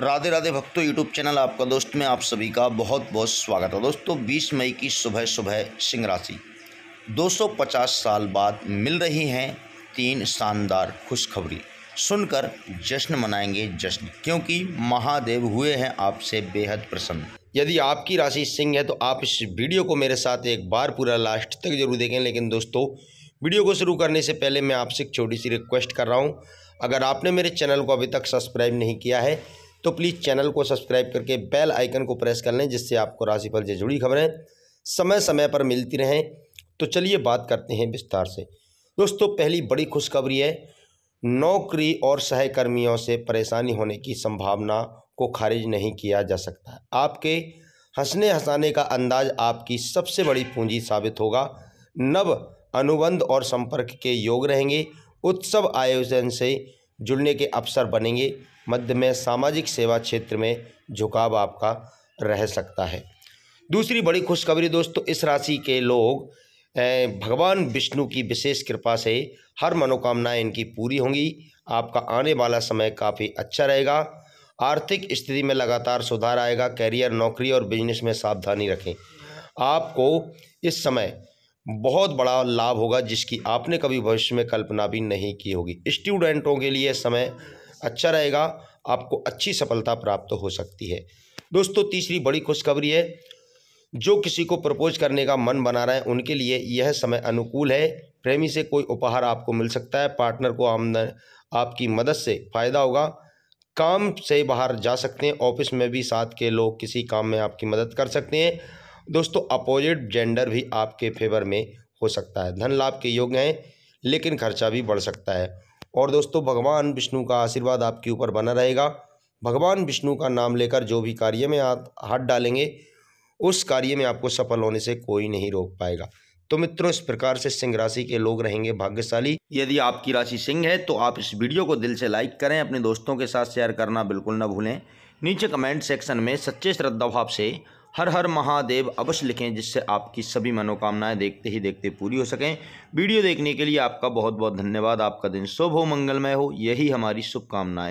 राधे राधे भक्तों YouTube channel आपका दोस्त में आप सभी का बहुत बहुत स्वागत है दोस्तों 20 मई की सुबह सुबह सिंह राशि 250 साल बाद मिल रही हैं तीन शानदार खुशखबरी सुनकर जश्न मनाएंगे जश्न क्योंकि महादेव हुए हैं आपसे बेहद प्रसन्न यदि आपकी राशि सिंह है तो आप इस वीडियो को मेरे साथ एक बार पूरा लास्ट तक जरूर देखें लेकिन दोस्तों वीडियो को शुरू करने से पहले मैं आपसे एक छोटी सी रिक्वेस्ट कर रहा हूँ अगर आपने मेरे चैनल को अभी तक सब्सक्राइब नहीं किया है तो प्लीज़ चैनल को सब्सक्राइब करके बेल आइकन को प्रेस कर लें जिससे आपको राशिफल से जुड़ी खबरें समय समय पर मिलती रहें तो चलिए बात करते हैं विस्तार से दोस्तों पहली बड़ी खुशखबरी है नौकरी और सहकर्मियों से परेशानी होने की संभावना को खारिज नहीं किया जा सकता आपके हंसने हंसाने का अंदाज आपकी सबसे बड़ी पूंजी साबित होगा नव अनुबंध और संपर्क के योग रहेंगे उत्सव आयोजन से जुड़ने के अवसर बनेंगे मध्य में सामाजिक सेवा क्षेत्र में झुकाव आपका रह सकता है दूसरी बड़ी खुशखबरी दोस्तों इस राशि के लोग भगवान विष्णु की विशेष कृपा से हर मनोकामनाएं इनकी पूरी होंगी आपका आने वाला समय काफ़ी अच्छा रहेगा आर्थिक स्थिति में लगातार सुधार आएगा कैरियर नौकरी और बिजनेस में सावधानी रखें आपको इस समय बहुत बड़ा लाभ होगा जिसकी आपने कभी भविष्य में कल्पना भी नहीं की होगी स्टूडेंटों के लिए समय अच्छा रहेगा आपको अच्छी सफलता प्राप्त हो सकती है दोस्तों तीसरी बड़ी खुशखबरी है जो किसी को प्रपोज करने का मन बना रहे हैं उनके लिए यह समय अनुकूल है प्रेमी से कोई उपहार आपको मिल सकता है पार्टनर को आमद आपकी मदद से फ़ायदा होगा काम से बाहर जा सकते हैं ऑफिस में भी साथ के लोग किसी काम में आपकी मदद कर सकते हैं दोस्तों अपोजिट जेंडर भी आपके फेवर में हो सकता है धन लाभ के योग हैं लेकिन खर्चा भी बढ़ सकता है और दोस्तों भगवान विष्णु का आशीर्वाद आपके ऊपर बना रहेगा भगवान विष्णु का नाम लेकर जो भी कार्य में हाथ डालेंगे उस कार्य में आपको सफल होने से कोई नहीं रोक पाएगा तो मित्रों इस प्रकार से सिंह राशि के लोग रहेंगे भाग्यशाली यदि आपकी राशि सिंह है तो आप इस वीडियो को दिल से लाइक करें अपने दोस्तों के साथ शेयर करना बिल्कुल ना भूलें नीचे कमेंट सेक्शन में सच्चे श्रद्धा भाव से हर हर महादेव अवश्य लिखें जिससे आपकी सभी मनोकामनाएं देखते ही देखते पूरी हो सकें वीडियो देखने के लिए आपका बहुत बहुत धन्यवाद आपका दिन शुभ हो मंगलमय हो यही हमारी शुभकामनाएं